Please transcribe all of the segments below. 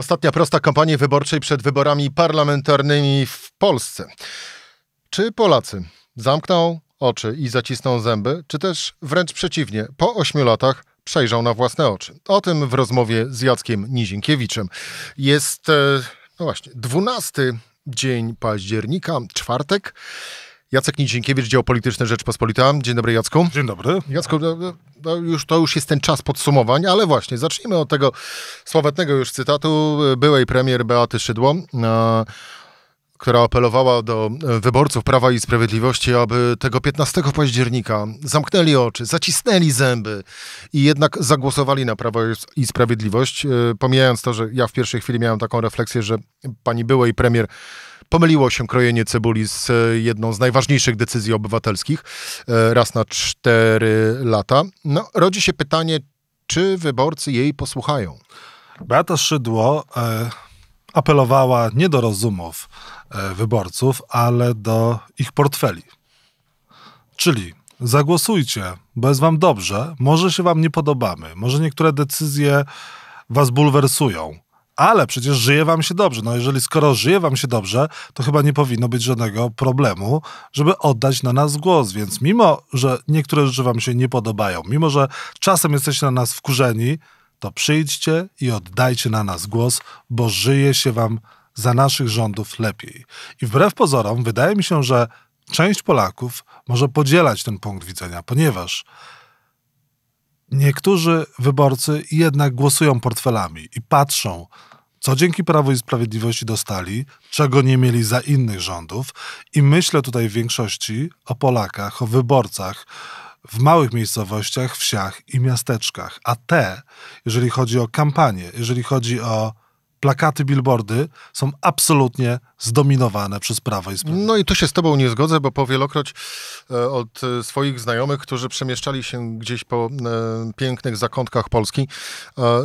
Ostatnia prosta kampanii wyborczej przed wyborami parlamentarnymi w Polsce. Czy Polacy zamkną oczy i zacisną zęby, czy też wręcz przeciwnie, po ośmiu latach przejrzą na własne oczy? O tym w rozmowie z Jackiem Nizinkiewiczem. Jest, e, no właśnie, dwunasty dzień października, czwartek. Jacek Nidzienkiewicz, Dział Polityczny Rzeczpospolita. Dzień dobry, Jacku. Dzień dobry. Jacku, no, no, no już, to już jest ten czas podsumowań, ale właśnie, zacznijmy od tego słowetnego już cytatu byłej premier Beaty Szydło. E, która apelowała do e, wyborców Prawa i Sprawiedliwości, aby tego 15 października zamknęli oczy, zacisnęli zęby i jednak zagłosowali na Prawo i Sprawiedliwość. E, pomijając to, że ja w pierwszej chwili miałem taką refleksję, że pani byłej premier pomyliło się krojenie cebuli z e, jedną z najważniejszych decyzji obywatelskich raz na cztery lata. No, rodzi się pytanie, czy wyborcy jej posłuchają? Beata Szydło. Y apelowała nie do rozumów e, wyborców, ale do ich portfeli. Czyli zagłosujcie, bo jest wam dobrze, może się wam nie podobamy, może niektóre decyzje was bulwersują, ale przecież żyje wam się dobrze. No jeżeli skoro żyje wam się dobrze, to chyba nie powinno być żadnego problemu, żeby oddać na nas głos. Więc mimo, że niektóre rzeczy wam się nie podobają, mimo, że czasem jesteście na nas wkurzeni, to przyjdźcie i oddajcie na nas głos, bo żyje się wam za naszych rządów lepiej. I wbrew pozorom, wydaje mi się, że część Polaków może podzielać ten punkt widzenia, ponieważ niektórzy wyborcy jednak głosują portfelami i patrzą, co dzięki Prawo i Sprawiedliwości dostali, czego nie mieli za innych rządów. I myślę tutaj w większości o Polakach, o wyborcach, w małych miejscowościach, wsiach i miasteczkach. A te, jeżeli chodzi o kampanię, jeżeli chodzi o plakaty, billboardy są absolutnie zdominowane przez Prawo i Sprawiedliwość. No i tu się z tobą nie zgodzę, bo po wielokroć e, od e, swoich znajomych, którzy przemieszczali się gdzieś po e, pięknych zakątkach Polski,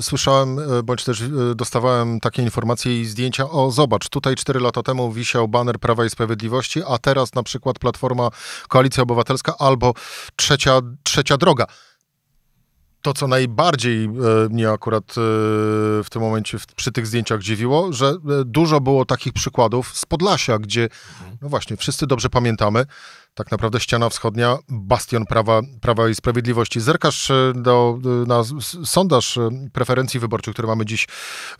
słyszałem, bądź też dostawałem takie informacje i zdjęcia, o zobacz, tutaj cztery lata temu wisiał baner Prawa i Sprawiedliwości, a teraz na przykład Platforma Koalicja Obywatelska albo Trzecia, trzecia Droga to, co najbardziej e, mnie akurat e, w tym momencie przy tych zdjęciach dziwiło, że e, dużo było takich przykładów z Podlasia, gdzie, mhm. no właśnie, wszyscy dobrze pamiętamy, tak naprawdę ściana wschodnia, bastion prawa, prawa i sprawiedliwości. Zerkasz do, na sondaż preferencji wyborczych, który mamy dziś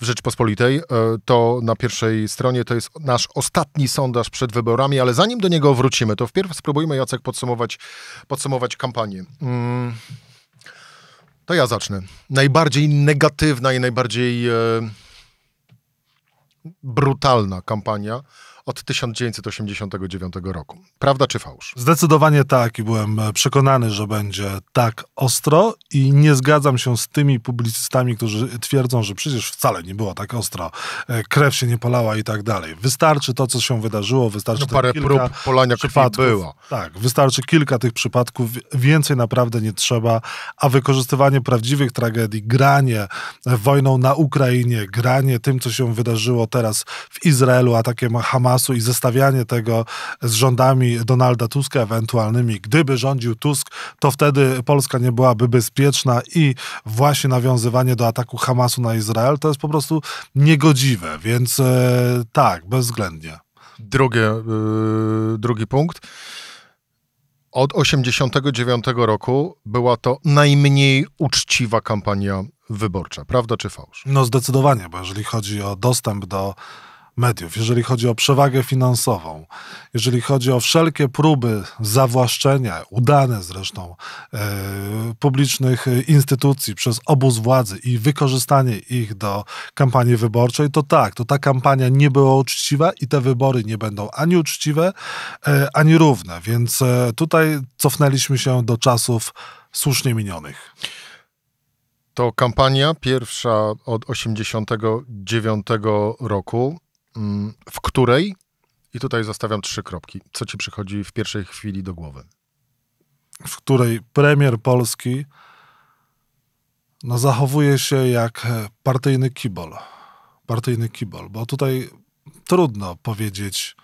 w Rzeczpospolitej, to na pierwszej stronie to jest nasz ostatni sondaż przed wyborami, ale zanim do niego wrócimy, to wpierw spróbujmy, Jacek, podsumować, podsumować kampanię. Mm. To ja zacznę. Najbardziej negatywna i najbardziej e, brutalna kampania od 1989 roku. Prawda czy fałsz? Zdecydowanie tak i byłem e, przekonany, że będzie tak ostro i nie zgadzam się z tymi publicystami, którzy twierdzą, że przecież wcale nie było tak ostro, e, krew się nie polała i tak dalej. Wystarczy to, co się wydarzyło, wystarczy no, parę kilka prób polania przypadków. było. Tak, wystarczy kilka tych przypadków, więcej naprawdę nie trzeba, a wykorzystywanie prawdziwych tragedii, granie e, wojną na Ukrainie, granie tym, co się wydarzyło teraz w Izraelu, atakiem Hamas Hamasu i zestawianie tego z rządami Donalda Tuska ewentualnymi. Gdyby rządził Tusk, to wtedy Polska nie byłaby bezpieczna i właśnie nawiązywanie do ataku Hamasu na Izrael to jest po prostu niegodziwe, więc e, tak, bezwzględnie. Drugie, e, drugi punkt. Od 89 roku była to najmniej uczciwa kampania wyborcza, prawda czy fałsz? No zdecydowanie, bo jeżeli chodzi o dostęp do mediów, jeżeli chodzi o przewagę finansową, jeżeli chodzi o wszelkie próby zawłaszczenia, udane zresztą, e, publicznych instytucji przez obóz władzy i wykorzystanie ich do kampanii wyborczej, to tak, to ta kampania nie była uczciwa i te wybory nie będą ani uczciwe, e, ani równe. Więc e, tutaj cofnęliśmy się do czasów słusznie minionych. To kampania pierwsza od 89 roku. Mm, w której, i tutaj zostawiam trzy kropki, co ci przychodzi w pierwszej chwili do głowy? W której premier Polski no, zachowuje się jak e, partyjny kibol. Partyjny kibol, bo tutaj trudno powiedzieć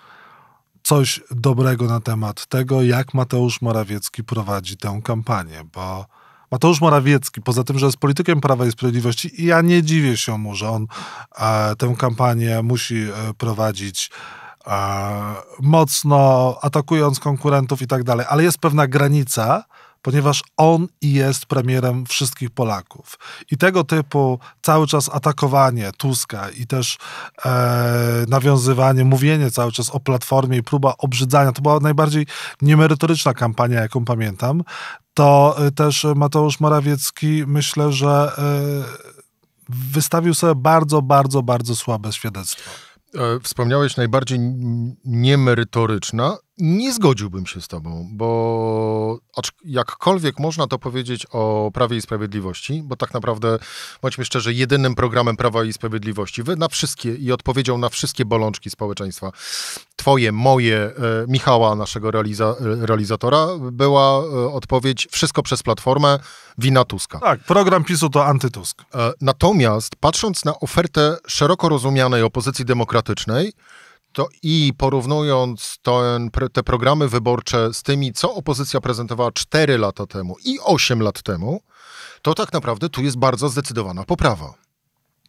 coś dobrego na temat tego, jak Mateusz Morawiecki prowadzi tę kampanię, bo Mateusz Morawiecki, poza tym, że jest politykiem Prawa i Sprawiedliwości, i ja nie dziwię się mu, że on e, tę kampanię musi e, prowadzić e, mocno, atakując konkurentów i tak dalej, ale jest pewna granica, ponieważ on i jest premierem wszystkich Polaków. I tego typu cały czas atakowanie Tuska i też e, nawiązywanie, mówienie cały czas o platformie i próba obrzydzania, to była najbardziej niemerytoryczna kampania, jaką pamiętam, to e, też Mateusz Morawiecki myślę, że e, wystawił sobie bardzo, bardzo, bardzo słabe świadectwo e, wspomniałeś najbardziej niemerytoryczna. Nie zgodziłbym się z tobą, bo jakkolwiek można to powiedzieć o Prawie i Sprawiedliwości, bo tak naprawdę, bądźmy szczerzy, jedynym programem Prawa i Sprawiedliwości na wszystkie i odpowiedział na wszystkie bolączki społeczeństwa, twoje, moje, e, Michała, naszego realiza realizatora, była e, odpowiedź wszystko przez Platformę, wina Tuska. Tak, program PiSu to antytusk. E, natomiast patrząc na ofertę szeroko rozumianej opozycji demokratycznej, to i porównując ten, te programy wyborcze z tymi, co opozycja prezentowała 4 lata temu i 8 lat temu, to tak naprawdę tu jest bardzo zdecydowana poprawa.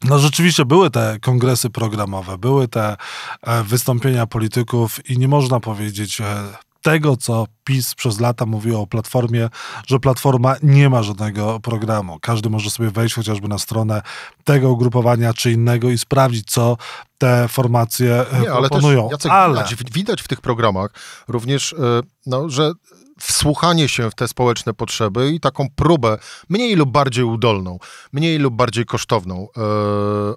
No rzeczywiście były te kongresy programowe, były te e, wystąpienia polityków i nie można powiedzieć e, tego, co PiS przez lata mówiło o Platformie, że Platforma nie ma żadnego programu. Każdy może sobie wejść chociażby na stronę tego ugrupowania czy innego i sprawdzić, co te formacje e, nie, ale proponują. Też, Jacek, ale widać, w tych programach również, e, no, że wsłuchanie się w te społeczne potrzeby i taką próbę, mniej lub bardziej udolną, mniej lub bardziej kosztowną, yy,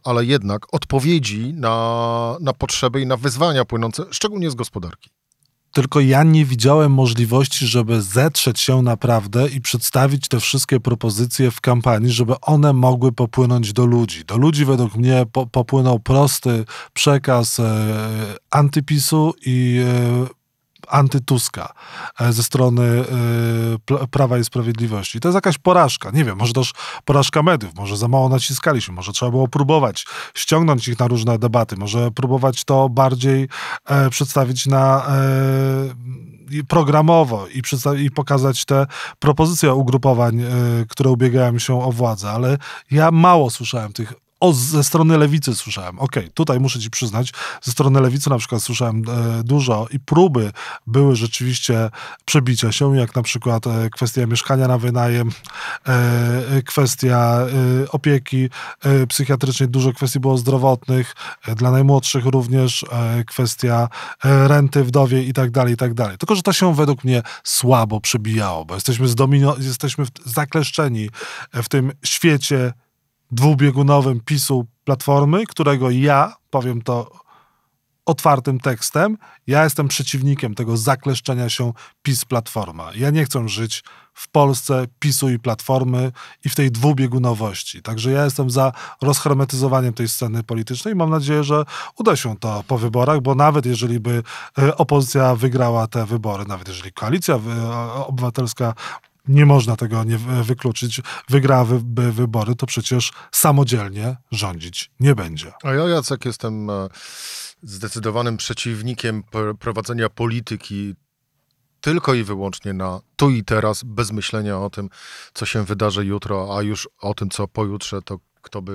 ale jednak odpowiedzi na, na potrzeby i na wyzwania płynące, szczególnie z gospodarki tylko ja nie widziałem możliwości, żeby zetrzeć się naprawdę i przedstawić te wszystkie propozycje w kampanii, żeby one mogły popłynąć do ludzi. Do ludzi według mnie po, popłynął prosty przekaz e, antypisu i e, antytuska e, ze strony e, Prawa i Sprawiedliwości. To jest jakaś porażka. Nie wiem, może też porażka mediów, może za mało naciskaliśmy, może trzeba było próbować ściągnąć ich na różne debaty, może próbować to bardziej e, przedstawić na programowo i, i pokazać te propozycje ugrupowań, które ubiegają się o władzę, ale ja mało słyszałem tych o, ze strony lewicy słyszałem. Okej, okay, tutaj muszę ci przyznać, ze strony lewicy na przykład słyszałem e, dużo i próby były rzeczywiście przebicia się, jak na przykład e, kwestia mieszkania na wynajem, e, e kwestia e, opieki e, psychiatrycznej, dużo kwestii było zdrowotnych, dla najmłodszych również kwestia renty wdowie i tak dalej, i tak dalej. Tylko, że to się według mnie słabo przebijało, bo jesteśmy, jesteśmy zakleszczeni w tym świecie dwubiegunowym PiSu Platformy, którego ja, powiem to otwartym tekstem, ja jestem przeciwnikiem tego zakleszczenia się PiS-Platforma. Ja nie chcę żyć w Polsce PiSu i Platformy i w tej dwubiegunowości. Także ja jestem za rozhermetyzowaniem tej sceny politycznej. i Mam nadzieję, że uda się to po wyborach, bo nawet jeżeli by e, opozycja wygrała te wybory, nawet jeżeli koalicja e, obywatelska nie można tego nie wykluczyć, wygra wy, wybory, to przecież samodzielnie rządzić nie będzie. A ja, Jacek, jestem e, zdecydowanym przeciwnikiem prowadzenia polityki tylko i wyłącznie na tu i teraz, bez myślenia o tym, co się wydarzy jutro, a już o tym, co pojutrze, to kto by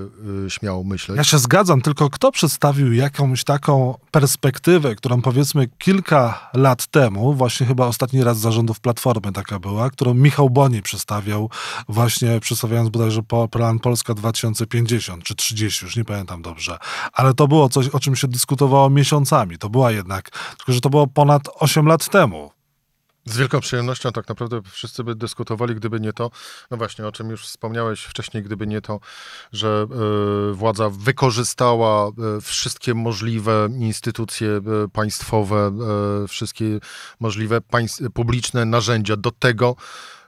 y, śmiał myśleć. Ja się zgadzam, tylko kto przedstawił jakąś taką perspektywę, którą powiedzmy kilka lat temu, właśnie chyba ostatni raz zarządów Platformy taka była, którą Michał Boni przedstawiał właśnie przedstawiając bodajże plan Polska 2050 czy 30, już nie pamiętam dobrze. Ale to było coś, o czym się dyskutowało miesiącami. To była jednak, tylko że to było ponad 8 lat temu. Z wielką przyjemnością tak naprawdę wszyscy by dyskutowali, gdyby nie to, no właśnie, o czym już wspomniałeś wcześniej, gdyby nie to, że y, władza wykorzystała y, wszystkie możliwe instytucje y, państwowe, wszystkie możliwe publiczne narzędzia do tego,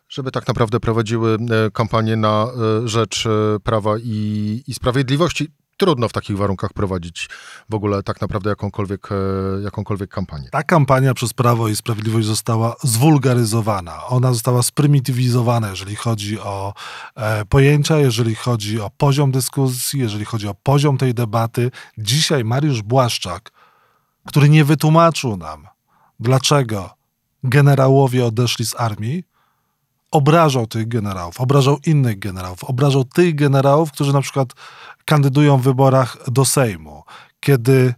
żeby tak naprawdę prowadziły kampanię na rzecz prawa i, i sprawiedliwości trudno w takich warunkach prowadzić w ogóle tak naprawdę jakąkolwiek, e, jakąkolwiek kampanię. Ta kampania przez Prawo i Sprawiedliwość została zwulgaryzowana. Ona została sprymitywizowana, jeżeli chodzi o e, pojęcia, jeżeli chodzi o poziom dyskusji, jeżeli chodzi o poziom tej debaty. Dzisiaj Mariusz Błaszczak, który nie wytłumaczył nam, dlaczego generałowie odeszli z armii, obrażał tych generałów, obrażał innych generałów, obrażał tych generałów, którzy na przykład kandydują w wyborach do Sejmu, kiedy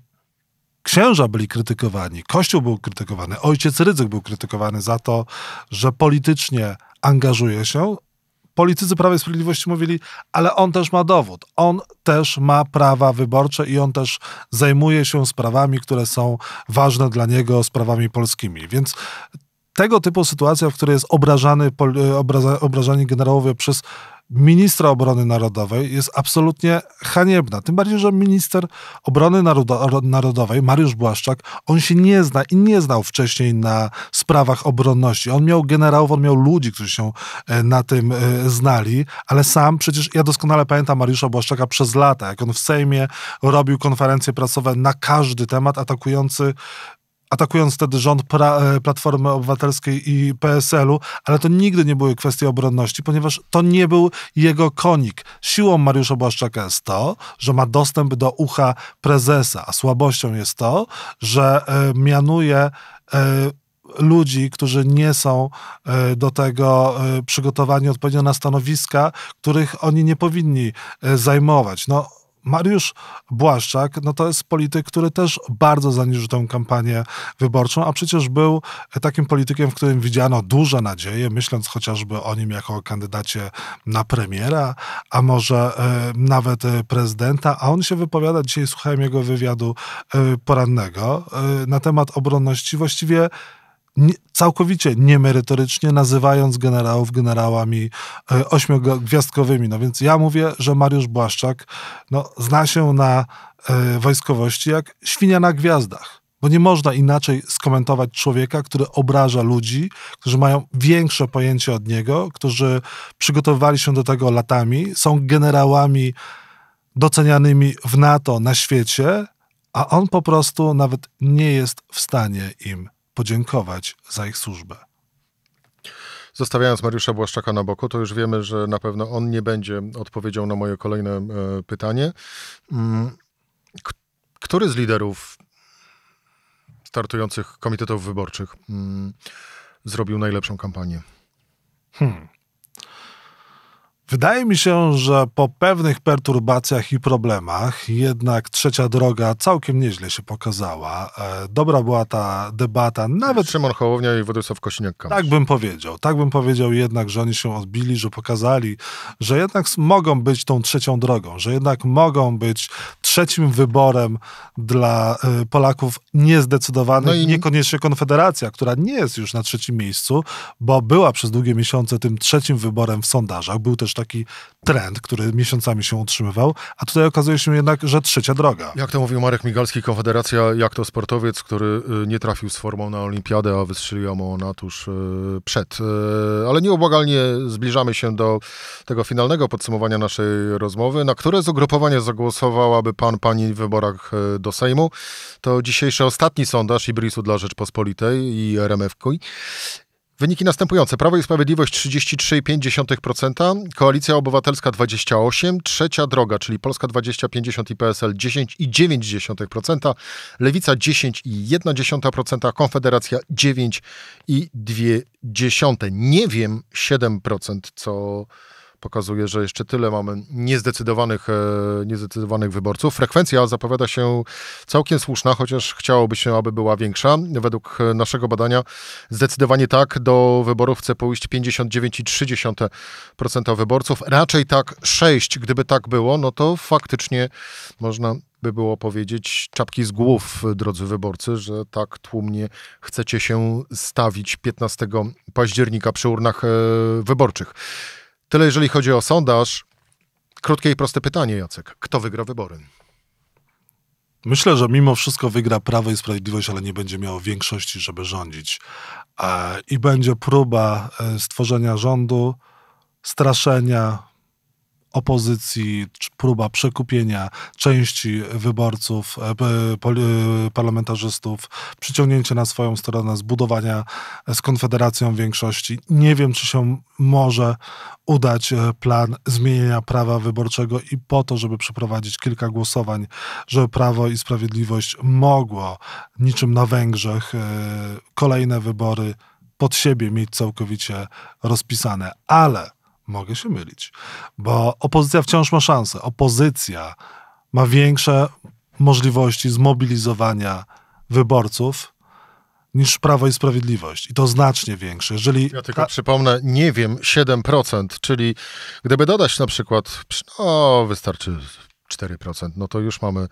księża byli krytykowani, Kościół był krytykowany, ojciec Rydzyk był krytykowany za to, że politycznie angażuje się, politycy Prawa i Sprawiedliwości mówili, ale on też ma dowód, on też ma prawa wyborcze i on też zajmuje się sprawami, które są ważne dla niego, sprawami polskimi. Więc tego typu sytuacja, w której jest obrażany, e, obrażani generałowie przez ministra obrony narodowej jest absolutnie haniebna. Tym bardziej, że minister obrony narodowej, Mariusz Błaszczak, on się nie zna i nie znał wcześniej na sprawach obronności. On miał generałów, on miał ludzi, którzy się e, na tym e, znali, ale sam przecież, ja doskonale pamiętam Mariusza Błaszczaka przez lata, jak on w Sejmie robił konferencje prasowe na każdy temat, atakujący atakując wtedy rząd pra, e, Platformy Obywatelskiej i PSL-u, ale to nigdy nie były kwestie obronności, ponieważ to nie był jego konik. Siłą Mariusza Błaszczaka jest to, że ma dostęp do ucha prezesa, a słabością jest to, że y, mianuje y, ludzi, którzy nie są do tego przygotowani odpowiednio na stanowiska, których oni nie powinni zajmować. No, Mariusz Błaszczak, no to jest polityk, który też bardzo zaniżył tę kampanię wyborczą, a przecież był takim politykiem, w którym widziano duże nadzieje, myśląc chociażby o nim jako o kandydacie na premiera, a może e, nawet e, prezydenta, a on się wypowiada, dzisiaj słuchałem jego wywiadu e, porannego e, na temat obronności, właściwie nie, całkowicie niemerytorycznie, nazywając generałów generałami e, ośmiogwiazdkowymi. No więc ja mówię, że Mariusz Błaszczak no, zna się na e, wojskowości jak świnia na gwiazdach. Bo nie można inaczej skomentować człowieka, który obraża ludzi, którzy mają większe pojęcie od niego, którzy przygotowywali się do tego latami, są generałami docenianymi w NATO na świecie, a on po prostu nawet nie jest w stanie im podziękować za ich służbę. Zostawiając Mariusza Błaszczaka na boku, to już wiemy, że na pewno on nie będzie odpowiedział na moje kolejne e, pytanie. Mm, który z liderów startujących komitetów wyborczych mm, zrobił najlepszą kampanię? Hmm. Wydaje mi się, że po pewnych perturbacjach i problemach jednak trzecia droga całkiem nieźle się pokazała. E, dobra była ta debata, nawet... Szymon Hołownia i Władysław kosiniak Tak bym powiedział. Tak bym powiedział jednak, że oni się odbili, że pokazali, że jednak mogą być tą trzecią drogą, że jednak mogą być trzecim wyborem dla e, Polaków niezdecydowanych. No i niekoniecznie Konfederacja, która nie jest już na trzecim miejscu, bo była przez długie miesiące tym trzecim wyborem w sondażach. Był też taki trend, który miesiącami się utrzymywał, a tutaj okazuje się jednak, że trzecia droga. Jak to mówił Marek Migalski, Konfederacja, jak to sportowiec, który y, nie trafił z formą na olimpiadę, a wystrzeliła mu ona tuż y, przed. Y, ale nieubłagalnie zbliżamy się do tego finalnego podsumowania naszej rozmowy. Na które ugrupowania zagłosowałaby pan, pani w wyborach do Sejmu? To dzisiejszy ostatni sondaż Ibrisu dla Rzeczpospolitej i RMF-ku. Wyniki następujące. Prawo i Sprawiedliwość 33,5%, Koalicja Obywatelska 28%, Trzecia Droga, czyli Polska 20, i PSL 10,9%, Lewica 10,1%, Konfederacja 9,2%. Nie wiem 7%, co pokazuje, że jeszcze tyle mamy niezdecydowanych, e, niezdecydowanych wyborców. Frekwencja zapowiada się całkiem słuszna, chociaż chciałoby się, aby była większa. Według naszego badania zdecydowanie tak, do wyborów chce pójść 59,3% wyborców. Raczej tak 6, gdyby tak było, no to faktycznie można by było powiedzieć czapki z głów, drodzy wyborcy, że tak tłumnie chcecie się stawić 15 października przy urnach e, wyborczych. Tyle jeżeli chodzi o sondaż. Krótkie i proste pytanie, Jacek. Kto wygra wybory? Myślę, że mimo wszystko wygra Prawo i Sprawiedliwość, ale nie będzie miało większości, żeby rządzić. E, I będzie próba e, stworzenia rządu, straszenia, opozycji, próba przekupienia części wyborców, e, e, parlamentarzystów, przyciągnięcie na swoją stronę, zbudowania z Konfederacją większości. Nie wiem, czy się może udać e, plan zmienienia prawa wyborczego i po to, żeby przeprowadzić kilka głosowań, żeby Prawo i Sprawiedliwość mogło niczym na Węgrzech kolejne wybory pod siebie mieć całkowicie rozpisane. Ale Mogę się mylić, bo opozycja wciąż ma szansę. Opozycja ma większe możliwości zmobilizowania wyborców niż Prawo i Sprawiedliwość. I to znacznie większe. Jeżeli ja tylko ta... przypomnę, nie wiem, 7%, czyli gdyby dodać na przykład, no wystarczy 4%, no to już mamy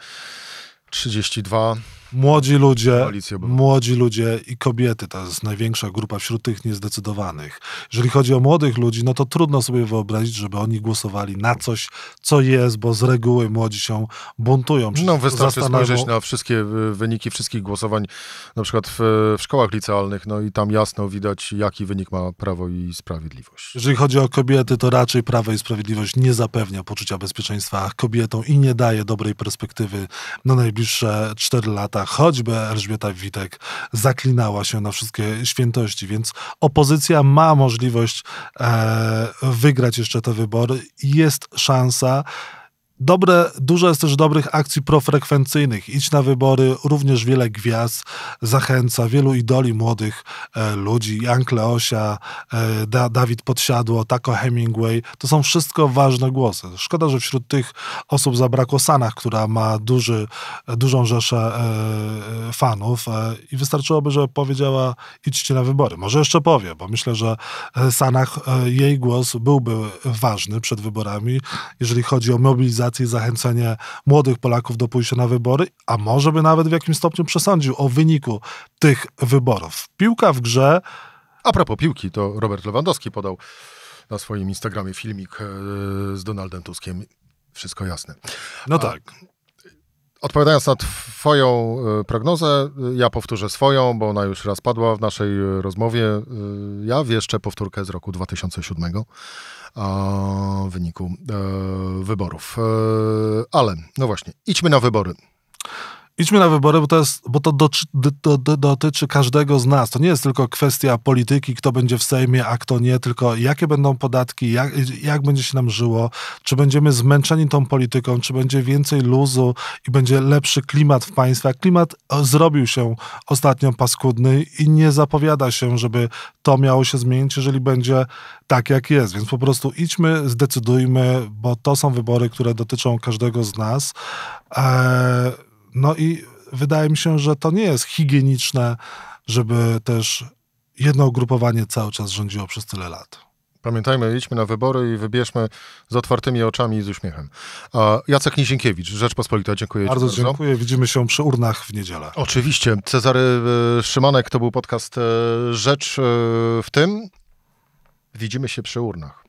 32 Młodzi ludzie, młodzi ludzie i kobiety, to jest największa grupa wśród tych niezdecydowanych. Jeżeli chodzi o młodych ludzi, no to trudno sobie wyobrazić, żeby oni głosowali na coś, co jest, bo z reguły młodzi się buntują. No wystarczy spojrzeć na wszystkie y, wyniki wszystkich głosowań, na przykład w, w szkołach licealnych, no i tam jasno widać, jaki wynik ma Prawo i Sprawiedliwość. Jeżeli chodzi o kobiety, to raczej Prawo i Sprawiedliwość nie zapewnia poczucia bezpieczeństwa kobietom i nie daje dobrej perspektywy na najbliższe 4 lata choćby Elżbieta Witek zaklinała się na wszystkie świętości, więc opozycja ma możliwość e, wygrać jeszcze te wybory. Jest szansa, Dobre, dużo jest też dobrych akcji profrekwencyjnych. Idź na wybory, również wiele gwiazd zachęca, wielu idoli młodych e, ludzi, Jan Kleosia, e, da, Dawid Podsiadło, Taco Hemingway. To są wszystko ważne głosy. Szkoda, że wśród tych osób zabrakło Sanach, która ma duży, e, dużą rzeszę e, e fanów e, i wystarczyłoby, żeby powiedziała idźcie na wybory. Może jeszcze powie, bo myślę, że Sanach, jej głos byłby ważny przed wyborami, jeżeli chodzi o mobilizację i zachęcenie młodych Polaków do pójścia na wybory, a może by nawet w jakimś stopniu przesądził o wyniku tych wyborów. Piłka w grze. A propos piłki, to Robert Lewandowski podał na swoim Instagramie filmik e, z Donaldem Tuskiem. Wszystko jasne. No tak. A Odpowiadając na Twoją e, prognozę, e, ja powtórzę swoją, bo ona już raz padła w naszej e, rozmowie. Ja wieszczę powtórkę z roku 2007 w wyniku wyborów. Ale, no właśnie, idźmy na wybory idźmy na wybory, bo to, jest, bo to do, do, do, dotyczy każdego z nas. To nie jest tylko kwestia polityki, kto będzie w Sejmie, a kto nie, tylko jakie będą podatki, jak, jak będzie się nam żyło, czy będziemy zmęczeni tą polityką, czy będzie więcej luzu i będzie lepszy klimat w państwie. Klimat zrobił się ostatnio paskudny i nie zapowiada się, żeby to miało się zmienić, jeżeli będzie tak, jak jest. Więc po prostu idźmy, zdecydujmy, bo to są wybory, które dotyczą każdego z nas. Eee, no i wydaje mi się, że to nie jest higieniczne, żeby też jedno ugrupowanie cały czas rządziło przez tyle lat. Pamiętajmy, idźmy na wybory i wybierzmy z otwartymi oczami i z uśmiechem. Jacek Nizienkiewicz, Rzeczpospolita, dziękuję bardzo. Bardzo dziękuję, widzimy się przy urnach w niedzielę. Oczywiście. Cezary e, Szymanek, to był podcast e, Rzecz e, w tym. Widzimy się przy urnach.